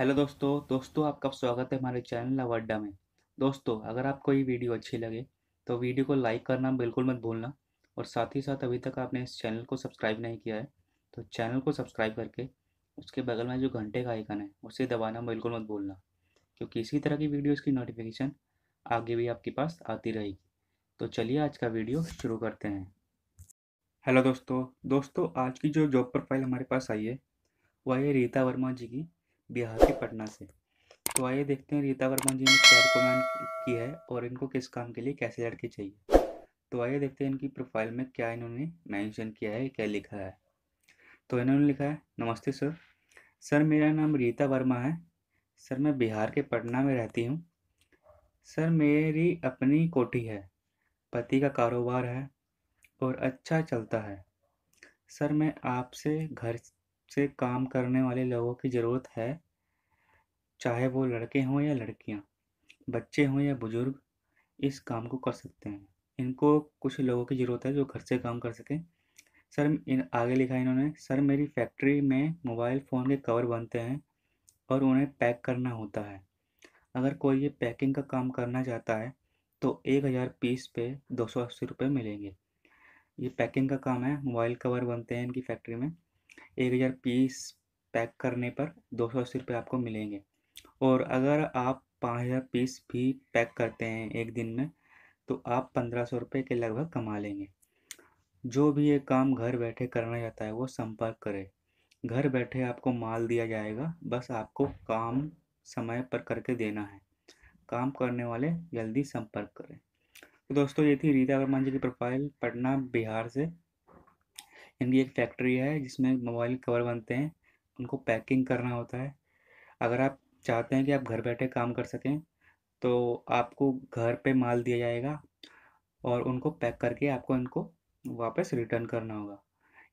hello दोस्तों दोस्तों आपका स्वागत है हमारे चैनल अवड्डा में दोस्तों अगर आपको ये वीडियो अच्छी लगे तो वीडियो को लाइक करना बिल्कुल मत भूलना और साथ ही साथ अभी तक आपने इस चैनल को सब्सक्राइब नहीं किया है तो चैनल को सब्सक्राइब करके उसके बगल में जो घंटे का आइकन है उसे दबाना बिल्कुल मत भूलना क्योंकि इसी तरह की वीडियोज़ की नोटिफिकेशन आगे भी आपके पास आती रहेगी तो चलिए आज का वीडियो शुरू करते हैं हेलो दोस्तों दोस्तों आज की जो जॉब प्रोफाइल हमारे पास आई है वह है रीता वर्मा जी की बिहार के पटना से तो आइए देखते हैं रीता वर्मा जी ने क्या रिकमेंड की है और इनको किस काम के लिए कैसे लड़के चाहिए तो आइए देखते हैं इनकी प्रोफाइल में क्या इन्होंने मेंशन किया है क्या लिखा है तो इन्होंने लिखा है नमस्ते सर सर मेरा नाम रीता वर्मा है सर मैं बिहार के पटना में रहती हूँ सर मेरी अपनी कोठी है पति का कारोबार है और अच्छा चलता है सर मैं आपसे घर से काम करने वाले लोगों की ज़रूरत है चाहे वो लड़के हों या लड़कियाँ बच्चे हों या बुज़ुर्ग इस काम को कर सकते हैं इनको कुछ लोगों की ज़रूरत है जो घर से काम कर सकें सर इन आगे लिखा इन्होंने सर मेरी फैक्ट्री में मोबाइल फ़ोन के कवर बनते हैं और उन्हें पैक करना होता है अगर कोई ये पैकिंग का काम करना चाहता है तो एक हज़ार पीस पे दो सौ अस्सी रुपये मिलेंगे ये पैकिंग का काम है मोबाइल कवर बनते हैं इनकी फैक्ट्री में एक हज़ार पीस पैक करने पर दो सौ अस्सी रुपये आपको मिलेंगे और अगर आप पाँच हज़ार पीस भी पैक करते हैं एक दिन में तो आप पंद्रह सौ रुपये के लगभग कमा लेंगे जो भी ये काम घर बैठे करना चाहता है वो संपर्क करे घर बैठे आपको माल दिया जाएगा बस आपको काम समय पर करके देना है काम करने वाले जल्दी संपर्क करें तो दोस्तों ये थी रीता वर्मा जी की प्रोफाइल पटना बिहार से इनकी एक फैक्ट्री है जिसमें मोबाइल कवर बनते हैं उनको पैकिंग करना होता है अगर आप चाहते हैं कि आप घर बैठे काम कर सकें तो आपको घर पे माल दिया जाएगा और उनको पैक करके आपको इनको वापस रिटर्न करना होगा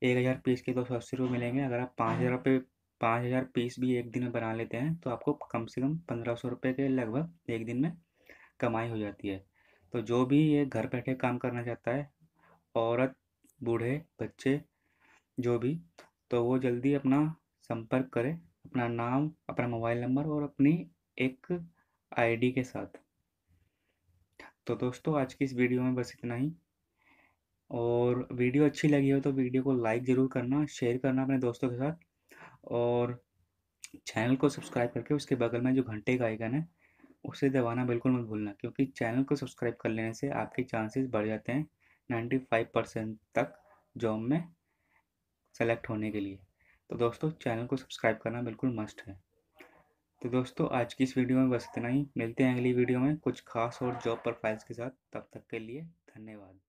एक हज़ार पीस के दो तो सौ अस्सी रुपये मिलेंगे अगर आप पाँच हज़ार रुपये पाँच हज़ार पीस भी एक दिन में बना लेते हैं तो आपको कम से कम पंद्रह सौ रुपये के लगभग एक दिन में कमाई हो जाती है तो जो भी ये घर बैठे काम करना चाहता है औरत बूढ़े बच्चे जो भी तो वो जल्दी अपना संपर्क करें अपना नाम अपना मोबाइल नंबर और अपनी एक आईडी के साथ तो दोस्तों आज की इस वीडियो में बस इतना ही और वीडियो अच्छी लगी हो तो वीडियो को लाइक ज़रूर करना शेयर करना अपने दोस्तों के साथ और चैनल को सब्सक्राइब करके उसके बगल में जो घंटे का आइकन है उसे दबाना बिल्कुल मत भूलना क्योंकि चैनल को सब्सक्राइब कर लेने से आपके चांसेस बढ़ जाते हैं नाइन्टी फाइव परसेंट तक जॉब में सेलेक्ट होने के लिए तो दोस्तों चैनल को सब्सक्राइब करना बिल्कुल मस्ट है तो दोस्तों आज की इस वीडियो में बस इतना ही मिलते हैं अगली वीडियो में कुछ खास और जॉब प्रोफाइल्स के साथ तब तक के लिए धन्यवाद